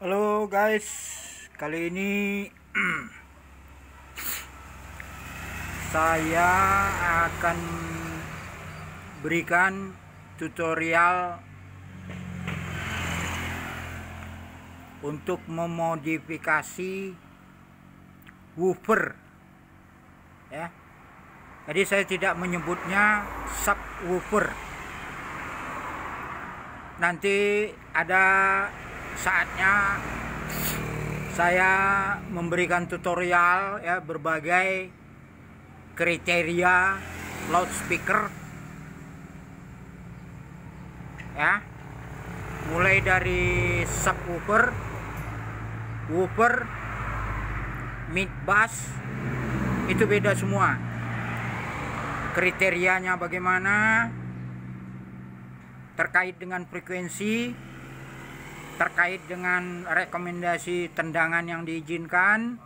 Halo guys, kali ini saya akan berikan tutorial untuk memodifikasi woofer ya. Jadi saya tidak menyebutnya subwoofer. Nanti ada saatnya saya memberikan tutorial ya berbagai kriteria loudspeaker ya mulai dari subwoofer woofer mid bass itu beda semua kriterianya bagaimana terkait dengan frekuensi terkait dengan rekomendasi tendangan yang diizinkan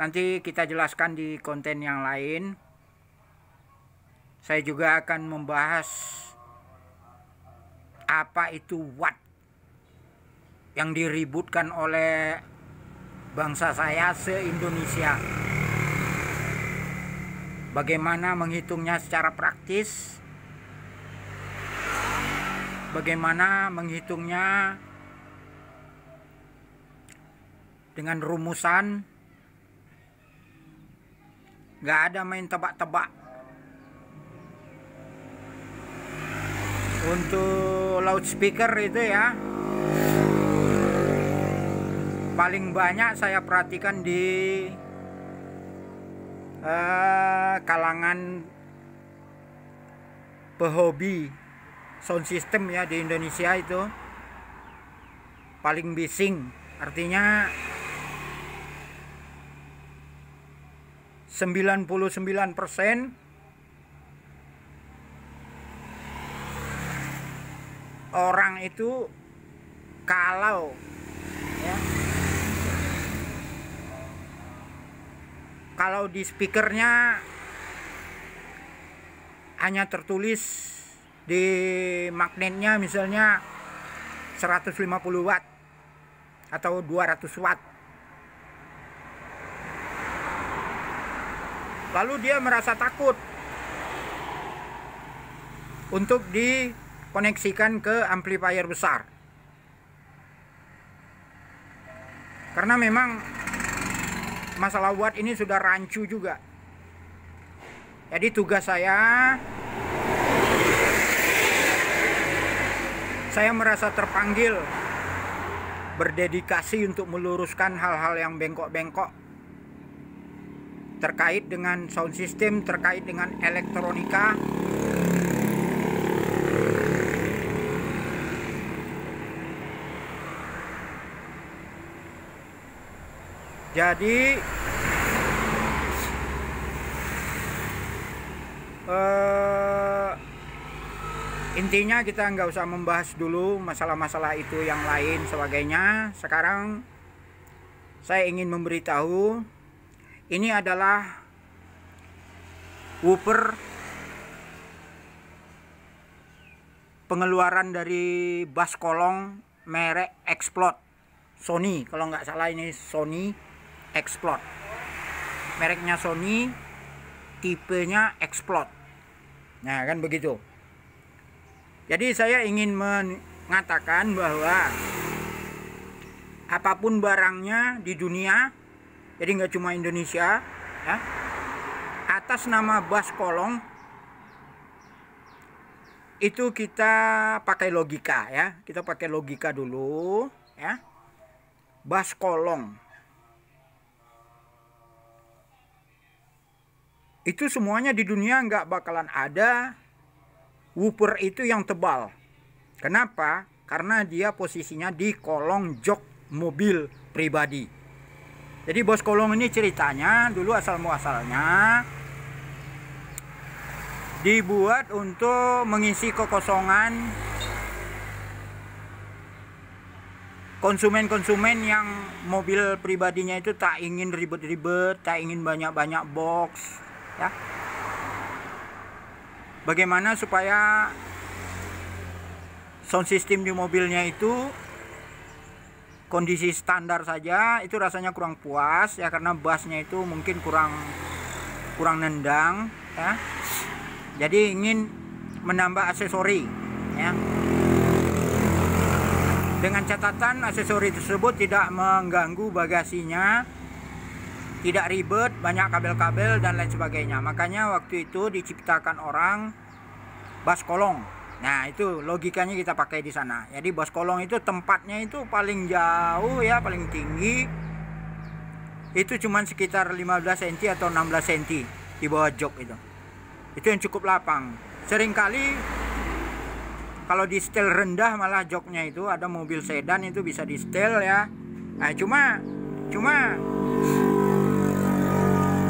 nanti kita jelaskan di konten yang lain saya juga akan membahas apa itu watt yang diributkan oleh bangsa saya se-Indonesia bagaimana menghitungnya secara praktis bagaimana menghitungnya dengan rumusan nggak ada main tebak-tebak untuk loudspeaker itu ya paling banyak saya perhatikan di uh, kalangan pehobi sound system ya di Indonesia itu paling bising artinya 99% orang itu kalau ya, kalau di speakernya hanya tertulis di magnetnya misalnya 150 watt atau 200 watt lalu dia merasa takut untuk dikoneksikan ke amplifier besar karena memang masalah watt ini sudah rancu juga jadi tugas saya Saya merasa terpanggil berdedikasi untuk meluruskan hal-hal yang bengkok-bengkok terkait dengan sound system, terkait dengan elektronika. Jadi eh, intinya kita nggak usah membahas dulu masalah-masalah itu yang lain sebagainya sekarang saya ingin memberitahu ini adalah woofer pengeluaran dari bas kolong merek Explode Sony kalau nggak salah ini Sony Explode mereknya Sony tipenya Explode nah kan begitu jadi saya ingin mengatakan bahwa apapun barangnya di dunia, jadi nggak cuma Indonesia, ya, atas nama bas kolong itu kita pakai logika ya, kita pakai logika dulu ya, bas kolong. Itu semuanya di dunia nggak bakalan ada woofer itu yang tebal. Kenapa? Karena dia posisinya di kolong jok mobil pribadi. Jadi bos kolong ini ceritanya dulu asal muasalnya dibuat untuk mengisi kekosongan konsumen-konsumen yang mobil pribadinya itu tak ingin ribet-ribet, tak ingin banyak-banyak box, ya bagaimana supaya sound system di mobilnya itu kondisi standar saja itu rasanya kurang puas ya karena bassnya itu mungkin kurang kurang nendang ya jadi ingin menambah aksesori ya dengan catatan aksesori tersebut tidak mengganggu bagasinya tidak ribet, banyak kabel-kabel dan lain sebagainya. Makanya waktu itu diciptakan orang bas kolong. Nah, itu logikanya kita pakai di sana. Jadi bas kolong itu tempatnya itu paling jauh ya, paling tinggi. Itu cuman sekitar 15 cm atau 16 cm di bawah jok itu. Itu yang cukup lapang. Seringkali kalau di setel rendah malah joknya itu ada mobil sedan itu bisa di setel ya. Nah, cuma cuma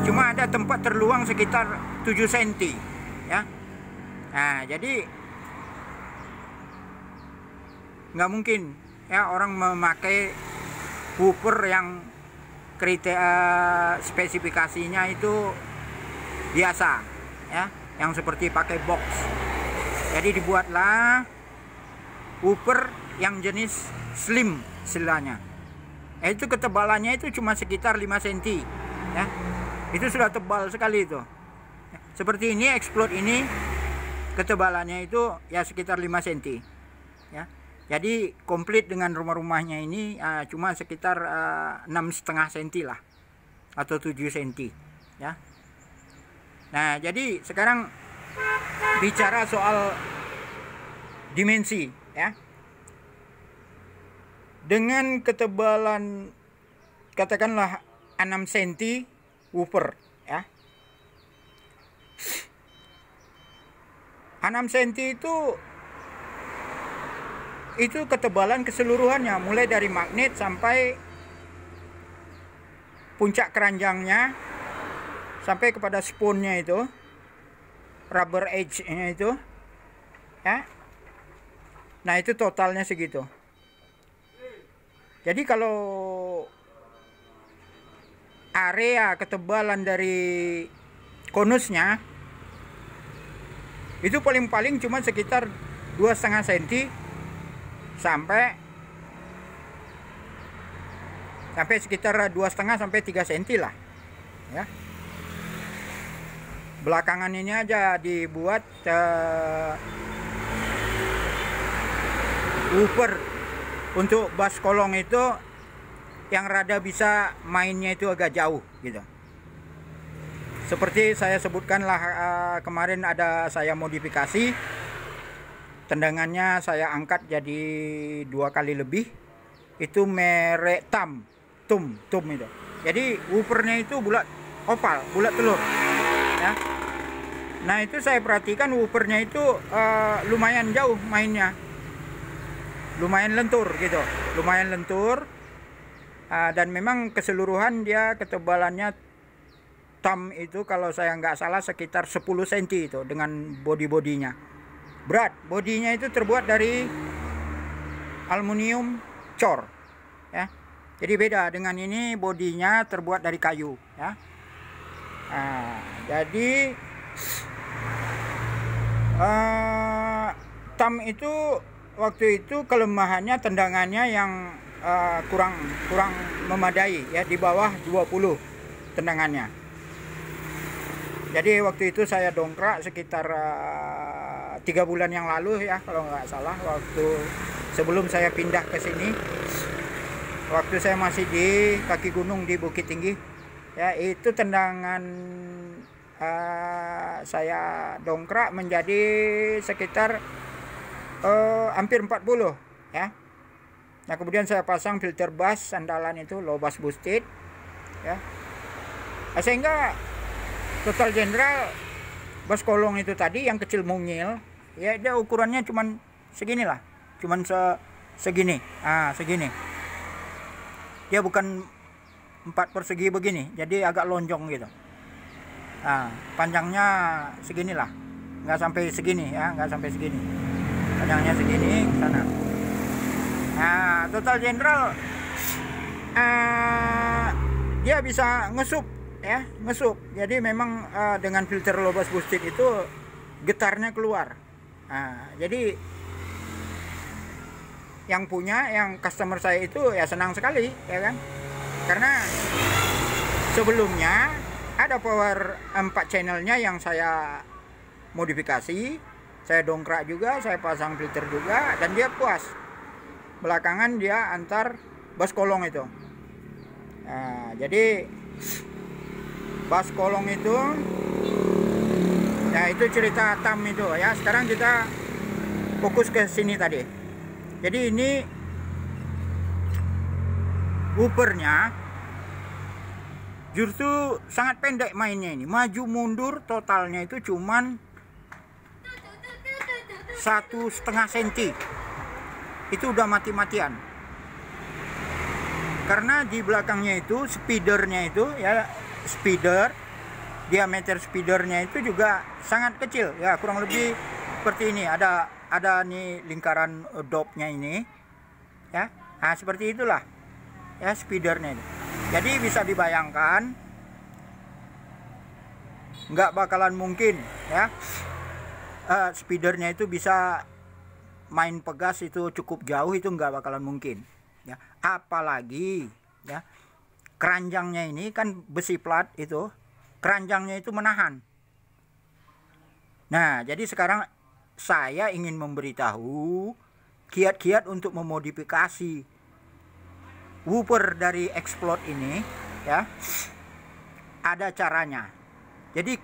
cuma ada tempat terluang sekitar 7 cm ya nah jadi nggak mungkin ya orang memakai woofer yang kriteria eh, spesifikasinya itu biasa ya yang seperti pakai box jadi dibuatlah woofer yang jenis slim istilahnya eh, itu ketebalannya itu cuma sekitar 5 cm ya itu sudah tebal sekali itu seperti ini explode ini ketebalannya itu ya sekitar 5 cm ya jadi komplit dengan rumah-rumahnya ini uh, cuma sekitar eh, enam setengah cm lah atau 7 cm ya nah jadi sekarang bicara soal dimensi ya dengan ketebalan katakanlah 6 cm woofer ya 6 cm itu itu ketebalan keseluruhannya mulai dari magnet sampai puncak keranjangnya sampai kepada spoonnya itu rubber edge nya itu ya nah itu totalnya segitu jadi kalau area ketebalan dari konusnya itu paling-paling cuma sekitar dua setengah senti sampai sampai sekitar dua setengah sampai tiga senti lah ya belakangan ini aja dibuat uh, eh, upper untuk bas kolong itu yang rada bisa mainnya itu agak jauh gitu seperti saya sebutkan lah eh, kemarin ada saya modifikasi tendangannya saya angkat jadi dua kali lebih itu merek tam tum tum itu jadi woofernya itu bulat opal bulat telur ya nah itu saya perhatikan woofernya itu uh, lumayan jauh mainnya lumayan lentur gitu lumayan lentur Ah, dan memang keseluruhan dia ketebalannya tam itu kalau saya nggak salah sekitar 10 cm itu dengan body-bodinya berat bodinya itu terbuat dari aluminium cor ya jadi beda dengan ini bodinya terbuat dari kayu ya nah, jadi uh, tam itu waktu itu kelemahannya tendangannya yang Eh, kurang kurang memadai ya di bawah 20 tendangannya. Jadi waktu itu saya dongkrak sekitar eh, tiga uh, bulan yang lalu ya kalau nggak salah waktu sebelum saya pindah ke sini waktu saya masih di kaki gunung di Bukit Tinggi ya itu tendangan uh, saya dongkrak menjadi sekitar uh, hampir 40 ya Nah kemudian saya pasang filter bass sandalan itu low bass boosted ya. Nah, sehingga total general bass kolong itu tadi yang kecil mungil ya dia ukurannya cuman segini lah cuman se segini ah segini dia bukan empat persegi begini jadi agak lonjong gitu nah panjangnya lah nggak sampai segini ya nggak sampai segini panjangnya segini sana Nah, total general uh, eh, dia bisa ngesup ya, ngesup. Jadi memang uh, dengan filter lobas boosted itu getarnya keluar. uh, jadi yang punya, yang customer saya itu ya senang sekali, ya kan? Karena sebelumnya ada power 4 channelnya yang saya modifikasi, saya dongkrak juga, saya pasang filter juga, dan dia puas belakangan dia antar bas kolong itu nah, jadi bas kolong itu ya itu cerita tam itu ya sekarang kita fokus ke sini tadi jadi ini upernya justru sangat pendek mainnya ini maju mundur totalnya itu cuman satu setengah senti itu udah mati-matian karena di belakangnya itu speedernya itu ya speeder diameter speedernya itu juga sangat kecil ya kurang lebih seperti ini ada ada nih lingkaran eh, dopnya ini ya nah seperti itulah ya speedernya ini jadi bisa dibayangkan nggak bakalan mungkin ya uh, speedernya itu bisa main pegas itu cukup jauh itu nggak bakalan mungkin ya apalagi ya keranjangnya ini kan besi plat itu keranjangnya itu menahan nah jadi sekarang saya ingin memberitahu kiat-kiat untuk memodifikasi woofer dari explode ini ya ada caranya jadi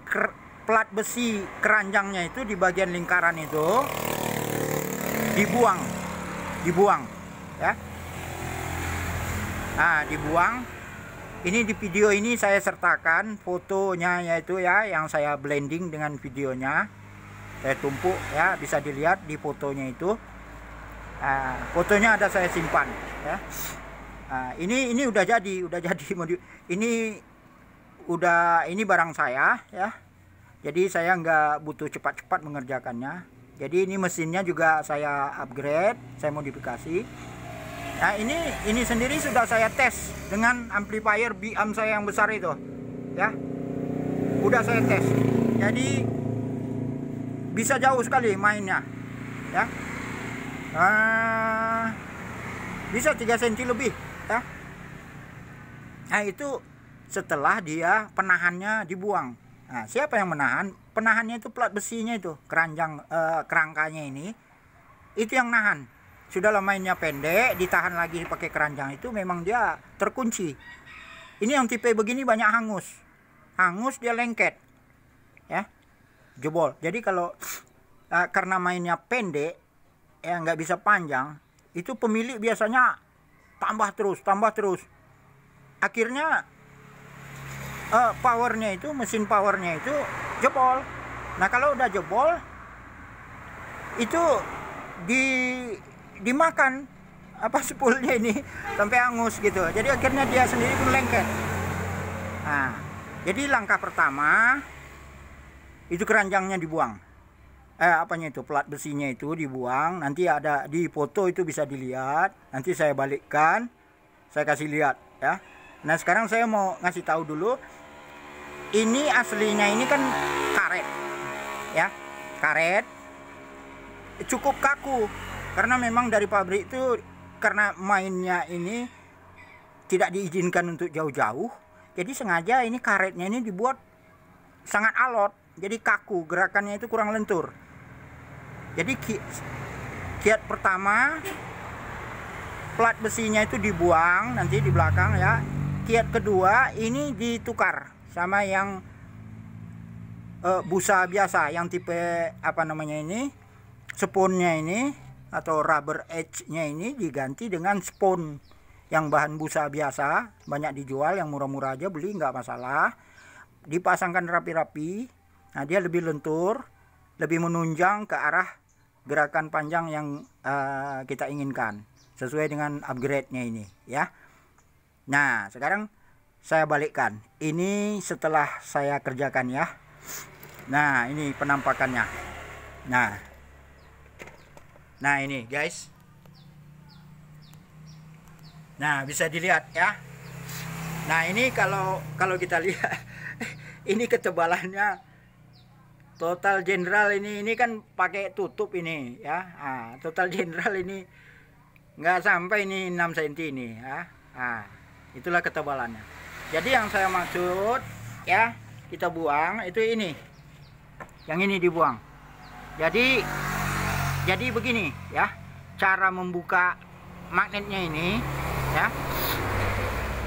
plat besi keranjangnya itu di bagian lingkaran itu dibuang dibuang ya nah dibuang ini di video ini saya sertakan fotonya yaitu ya yang saya blending dengan videonya saya tumpuk ya bisa dilihat di fotonya itu nah, fotonya ada saya simpan ya nah, ini ini udah jadi udah jadi ini udah ini barang saya ya jadi saya nggak butuh cepat-cepat mengerjakannya jadi ini mesinnya juga saya upgrade saya modifikasi nah ini ini sendiri sudah saya tes dengan amplifier BM saya yang besar itu ya udah saya tes jadi bisa jauh sekali mainnya ya uh, bisa 3 cm lebih ya nah itu setelah dia penahannya dibuang nah siapa yang menahan penahannya itu plat besinya itu keranjang e, kerangkanya ini itu yang nahan sudah mainnya pendek ditahan lagi pakai keranjang itu memang dia terkunci ini yang tipe begini banyak hangus hangus dia lengket ya jebol jadi kalau e, karena mainnya pendek ya nggak bisa panjang itu pemilik biasanya tambah terus tambah terus akhirnya uh, powernya itu mesin powernya itu jebol nah kalau udah jebol itu di dimakan apa sepulnya ini sampai angus gitu jadi akhirnya dia sendiri pun lengket nah jadi langkah pertama itu keranjangnya dibuang eh apanya itu plat besinya itu dibuang nanti ada di foto itu bisa dilihat nanti saya balikkan saya kasih lihat ya nah sekarang saya mau ngasih tahu dulu ini aslinya ini kan karet ya karet cukup kaku karena memang dari pabrik itu karena mainnya ini tidak diizinkan untuk jauh-jauh jadi sengaja ini karetnya ini dibuat sangat alot jadi kaku gerakannya itu kurang lentur jadi kiat pertama plat besinya itu dibuang nanti di belakang ya kiat kedua ini ditukar sama yang uh, busa biasa yang tipe apa namanya ini spoonnya ini atau rubber edge nya ini diganti dengan spoon yang bahan busa biasa banyak dijual yang murah-murah aja beli nggak masalah dipasangkan rapi-rapi nah dia lebih lentur lebih menunjang ke arah gerakan panjang yang uh, kita inginkan sesuai dengan upgrade nya ini ya nah sekarang saya balikkan ini setelah saya kerjakan ya nah ini penampakannya nah nah ini guys nah bisa dilihat ya nah ini kalau kalau kita lihat ini ketebalannya total general ini ini kan pakai tutup ini ya nah, total general ini nggak sampai ini 6 cm ini ya ah, itulah ketebalannya jadi yang saya maksud ya kita buang itu ini yang ini dibuang jadi jadi begini ya cara membuka magnetnya ini ya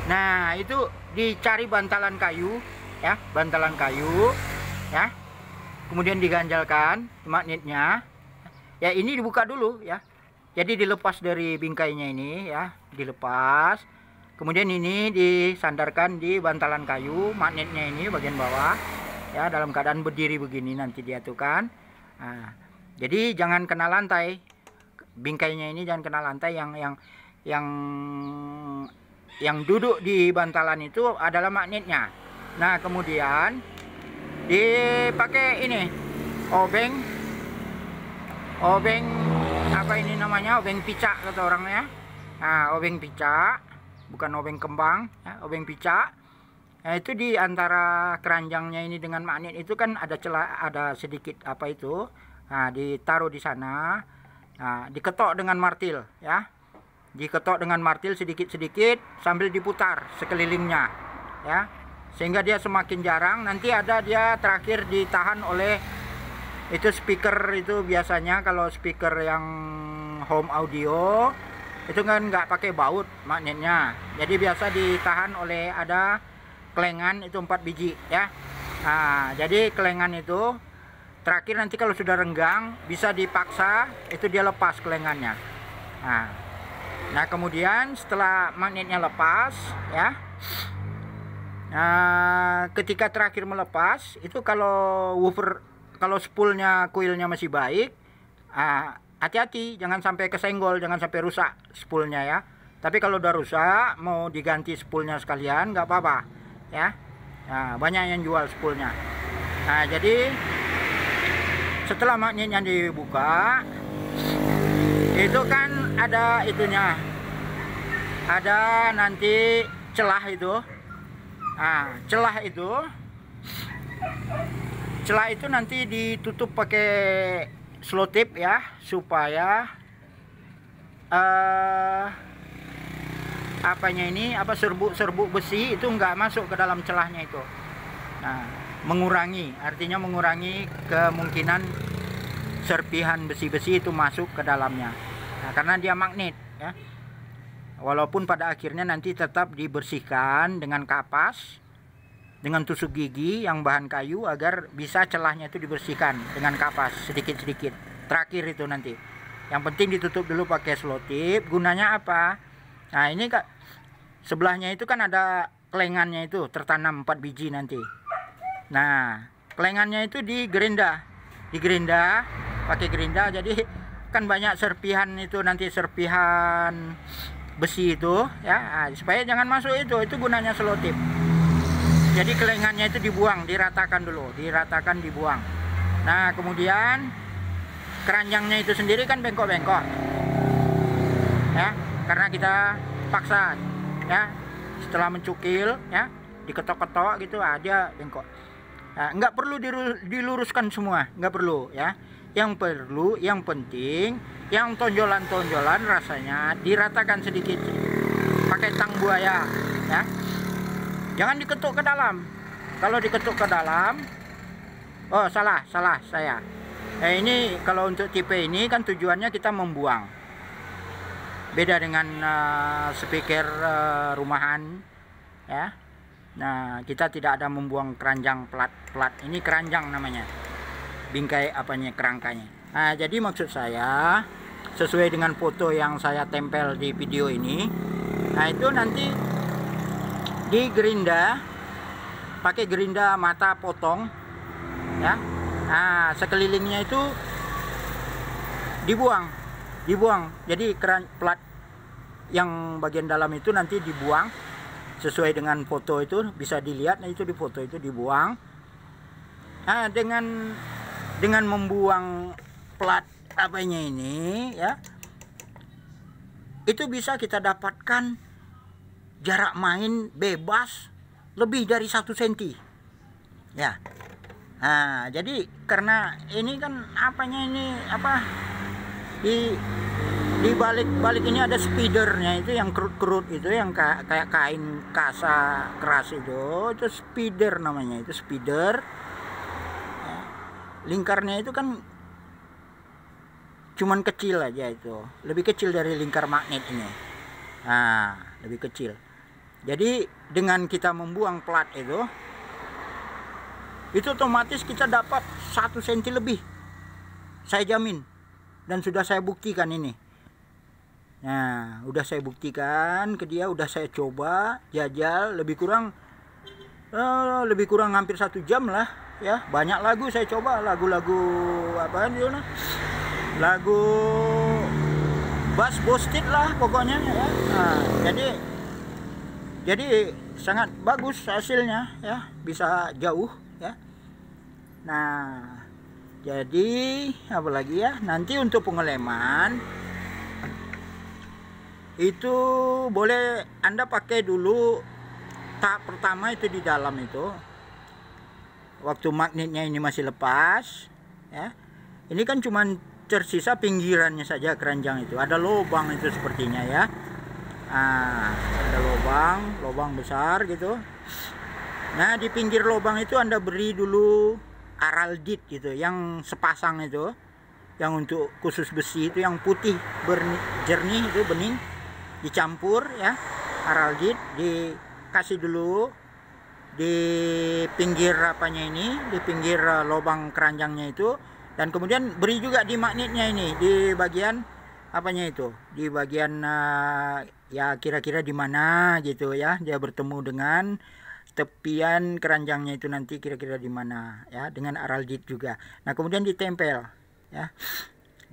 nah itu dicari bantalan kayu ya bantalan kayu ya kemudian diganjalkan magnetnya ya ini dibuka dulu ya jadi dilepas dari bingkainya ini ya dilepas kemudian ini disandarkan di bantalan kayu magnetnya ini bagian bawah ya dalam keadaan berdiri begini nanti dia tuh kan nah, jadi jangan kena lantai bingkainya ini jangan kena lantai yang yang yang yang duduk di bantalan itu adalah magnetnya nah kemudian dipakai ini obeng obeng apa ini namanya obeng picak kata orangnya nah obeng picak bukan obeng kembang ya, obeng pica nah, itu di antara keranjangnya ini dengan magnet itu kan ada celah ada sedikit apa itu nah, ditaruh di sana nah, diketok dengan martil ya diketok dengan martil sedikit-sedikit sambil diputar sekelilingnya ya sehingga dia semakin jarang nanti ada dia terakhir ditahan oleh itu speaker itu biasanya kalau speaker yang home audio itu kan nggak pakai baut magnetnya jadi biasa ditahan oleh ada kelengan itu empat biji ya nah, jadi kelengan itu terakhir nanti kalau sudah renggang bisa dipaksa itu dia lepas kelengannya nah, nah kemudian setelah magnetnya lepas ya nah, ketika terakhir melepas itu kalau woofer kalau spoolnya kuilnya masih baik ah, hati-hati jangan sampai kesenggol jangan sampai rusak spoolnya ya tapi kalau udah rusak mau diganti spoolnya sekalian nggak apa-apa ya nah, banyak yang jual spoolnya nah jadi setelah magnetnya dibuka itu kan ada itunya ada nanti celah itu nah celah itu celah itu nanti ditutup pakai slow tip ya supaya uh, apanya ini apa serbuk-serbuk besi itu nggak masuk ke dalam celahnya itu nah, mengurangi artinya mengurangi kemungkinan serpihan besi-besi itu masuk ke dalamnya nah, karena dia magnet ya walaupun pada akhirnya nanti tetap dibersihkan dengan kapas dengan tusuk gigi yang bahan kayu agar bisa celahnya itu dibersihkan dengan kapas sedikit-sedikit terakhir itu nanti yang penting ditutup dulu pakai selotip gunanya apa nah ini kak sebelahnya itu kan ada kelengannya itu tertanam 4 biji nanti nah kelengannya itu di gerinda di gerinda pakai gerinda jadi kan banyak serpihan itu nanti serpihan besi itu ya nah, supaya jangan masuk itu itu gunanya selotip jadi kelengannya itu dibuang diratakan dulu diratakan dibuang nah kemudian keranjangnya itu sendiri kan bengkok-bengkok ya karena kita paksa ya setelah mencukil ya diketok-ketok gitu aja ah, bengkok nah, nggak perlu diluruskan semua nggak perlu ya yang perlu yang penting yang tonjolan-tonjolan rasanya diratakan sedikit pakai tang buaya ya jangan diketuk ke dalam kalau diketuk ke dalam oh salah salah saya eh, ini kalau untuk tipe ini kan tujuannya kita membuang beda dengan uh, eh, speaker uh, eh, rumahan ya nah kita tidak ada membuang keranjang plat plat ini keranjang namanya bingkai apanya kerangkanya nah jadi maksud saya sesuai dengan foto yang saya tempel di video ini nah itu nanti di gerinda pakai gerinda mata potong ya nah sekelilingnya itu dibuang dibuang jadi keran plat yang bagian dalam itu nanti dibuang sesuai dengan foto itu bisa dilihat nah itu di foto itu dibuang nah dengan dengan membuang plat apanya ini ya itu bisa kita dapatkan jarak main bebas lebih dari satu senti ya nah jadi karena ini kan apanya ini apa di di balik balik ini ada speedernya itu yang kerut kerut itu yang kayak kain kasa keras itu itu speeder namanya itu speeder ya. lingkarnya itu kan cuman kecil aja itu lebih kecil dari lingkar magnet ini nah lebih kecil jadi dengan kita membuang plat itu, itu otomatis kita dapat satu senti lebih. Saya jamin. Dan sudah saya buktikan ini. Nah, udah saya buktikan ke dia, udah saya coba jajal lebih kurang uh, lebih kurang hampir satu jam lah ya banyak lagu saya coba lagu-lagu apa itu lagu bass boosted lah pokoknya ya nah, jadi jadi sangat bagus hasilnya ya bisa jauh ya nah jadi apa lagi ya nanti untuk pengeleman itu boleh anda pakai dulu tak pertama itu di dalam itu waktu magnetnya ini masih lepas ya ini kan cuman tersisa pinggirannya saja keranjang itu ada lubang itu sepertinya ya nah ada lubang lubang besar gitu nah di pinggir lubang itu anda beri dulu araldit gitu yang sepasang itu yang untuk khusus besi itu yang putih jernih itu bening dicampur ya araldit dikasih dulu di pinggir apanya ini di pinggir lobang eh, lubang keranjangnya itu dan kemudian beri juga di magnetnya ini di bagian apanya itu di bagian uh, ya kira-kira di mana gitu ya dia bertemu dengan tepian keranjangnya itu nanti kira-kira di mana ya dengan araldit juga nah kemudian ditempel ya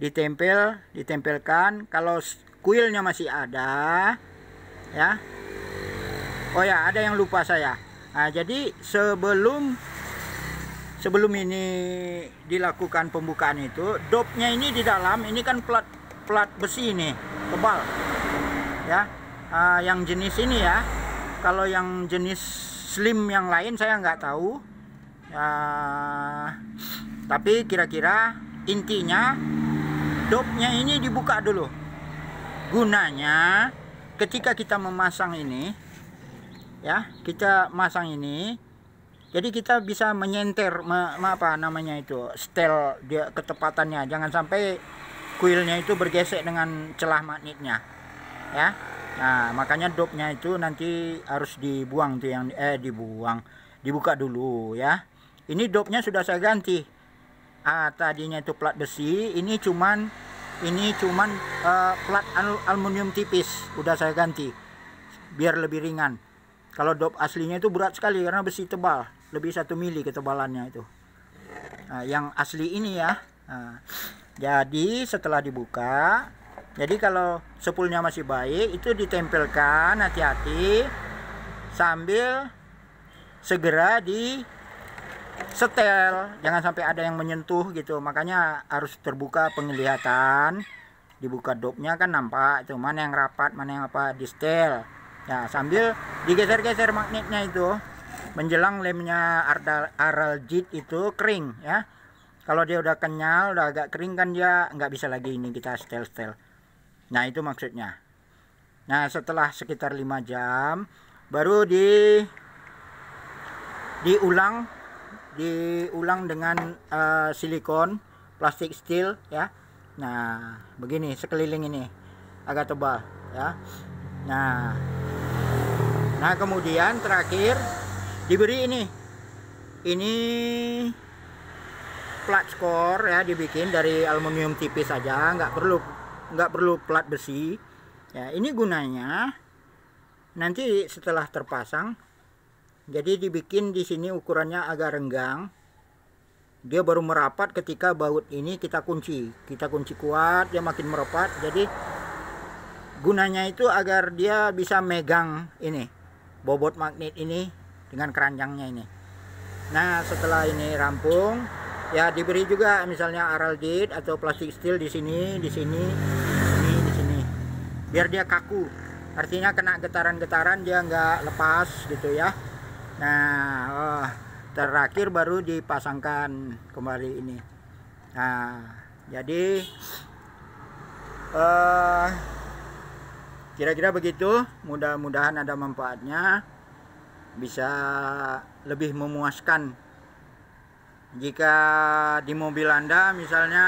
ditempel ditempelkan kalau kuilnya masih ada ya oh ya ada yang lupa saya nah, jadi sebelum sebelum ini dilakukan pembukaan itu dopnya ini di dalam ini kan plat plat besi ini tebal ya uh, yang jenis ini ya kalau yang jenis slim yang lain saya nggak tahu uh, tapi kira-kira intinya dopnya ini dibuka dulu gunanya ketika kita memasang ini ya kita masang ini jadi kita bisa menyenter me, me apa namanya itu setel dia ketepatannya jangan sampai kuilnya itu bergesek dengan celah magnetnya ya nah makanya dopnya itu nanti harus dibuang tuh yang eh dibuang dibuka dulu ya ini dopnya sudah saya ganti ah tadinya itu plat besi ini cuman ini cuman uh, plat aluminium tipis udah saya ganti biar lebih ringan kalau dop aslinya itu berat sekali karena besi tebal lebih satu mili ketebalannya itu nah, yang asli ini ya nah, jadi setelah dibuka jadi kalau sepulnya masih baik itu ditempelkan hati-hati sambil segera di setel jangan sampai ada yang menyentuh gitu makanya harus terbuka penglihatan dibuka dopnya kan nampak itu mana yang rapat mana yang apa di setel ya sambil digeser-geser magnetnya itu menjelang lemnya aral araldit itu kering ya kalau dia udah kenyal udah agak kering kan dia nggak bisa lagi ini kita setel-setel Nah itu maksudnya. Nah setelah sekitar 5 jam baru di diulang diulang dengan uh, silikon plastik steel ya. Nah begini sekeliling ini agak tebal ya. Nah nah kemudian terakhir diberi ini ini plat skor ya dibikin dari aluminium tipis saja nggak perlu nggak perlu plat besi ya ini gunanya nanti setelah terpasang jadi dibikin di sini ukurannya agak renggang dia baru merapat ketika baut ini kita kunci kita kunci kuat dia makin merapat jadi gunanya itu agar dia bisa megang ini bobot magnet ini dengan keranjangnya ini nah setelah ini rampung ya diberi juga misalnya araldit atau plastik steel di sini di sini ini di sini biar dia kaku artinya kena getaran-getaran dia nggak lepas gitu ya nah oh, terakhir baru dipasangkan kembali ini nah jadi uh, kira-kira begitu mudah-mudahan ada manfaatnya bisa lebih memuaskan jika di mobil anda misalnya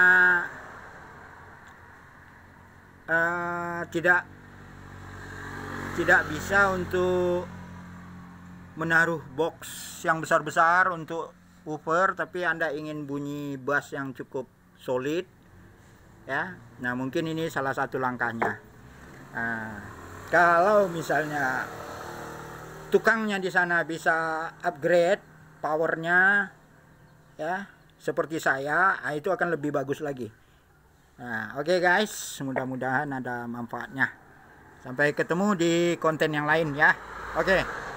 uh, tidak tidak bisa untuk menaruh box yang besar-besar untuk woofer tapi anda ingin bunyi bass yang cukup solid ya nah mungkin ini salah satu langkahnya uh, kalau misalnya tukangnya di sana bisa upgrade powernya ya seperti saya ah, itu akan lebih bagus lagi nah oke okay guys mudah-mudahan ada manfaatnya sampai ketemu di konten yang lain ya oke okay.